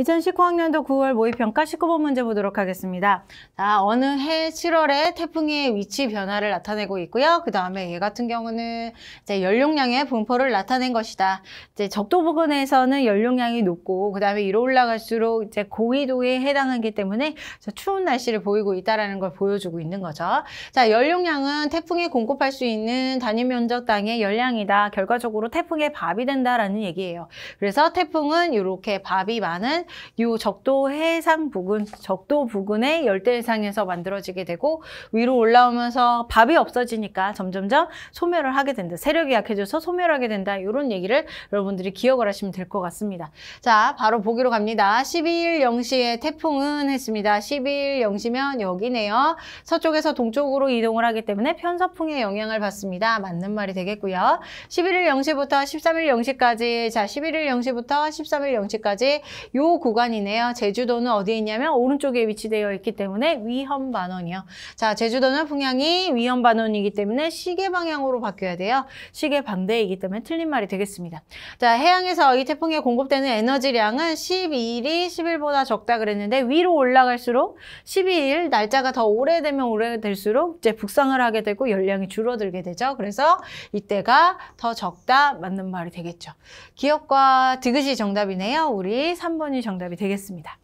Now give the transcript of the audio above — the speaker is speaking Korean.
2019학년도 9월 모의평가 19번 문제 보도록 하겠습니다. 자, 어느 해 7월에 태풍의 위치 변화를 나타내고 있고요. 그 다음에 얘 같은 경우는 이제 연룡량의 분포를 나타낸 것이다. 이제 적도 부근에서는 연룡량이 높고 그 다음에 위로 올라갈수록 이제 고위도에 해당하기 때문에 추운 날씨를 보이고 있다는 걸 보여주고 있는 거죠. 자, 연룡량은 태풍이 공급할 수 있는 단위 면적 당의 열량이다. 결과적으로 태풍의 밥이 된다라는 얘기예요. 그래서 태풍은 이렇게 밥이 많은 요 적도 해상 부근, 적도 부근의 열대 해상에서 만들어지게 되고 위로 올라오면서 밥이 없어지니까 점점점 소멸을 하게 된다. 세력이 약해져서 소멸하게 된다. 이런 얘기를 여러분들이 기억을 하시면 될 것 같습니다. 자, 바로 보기로 갑니다. 12일 0시에 태풍은 했습니다. 12일 0시면 여기네요. 서쪽에서 동쪽으로 이동을 하기 때문에 편서풍의 영향을 받습니다. 맞는 말이 되겠고요. 11일 0시부터 13일 0시까지 자, 11일 0시부터 13일 0시까지 요 구간이네요. 제주도는 어디에 있냐면 오른쪽에 위치되어 있기 때문에 위험반원이요. 자, 제주도는 풍향이 위험반원이기 때문에 시계 방향으로 바뀌어야 돼요. 시계 방대이기 때문에 틀린 말이 되겠습니다. 자, 해양에서 이 태풍에 공급되는 에너지량은 12일이 10일보다 적다 그랬는데 위로 올라갈수록 12일 날짜가 더 오래되면 오래될수록 이제 북상을 하게 되고 열량이 줄어들게 되죠. 그래서 이때가 더 적다 맞는 말이 되겠죠. 기억과 디귿이 정답이네요. 우리 3번이 정답이 되겠습니다.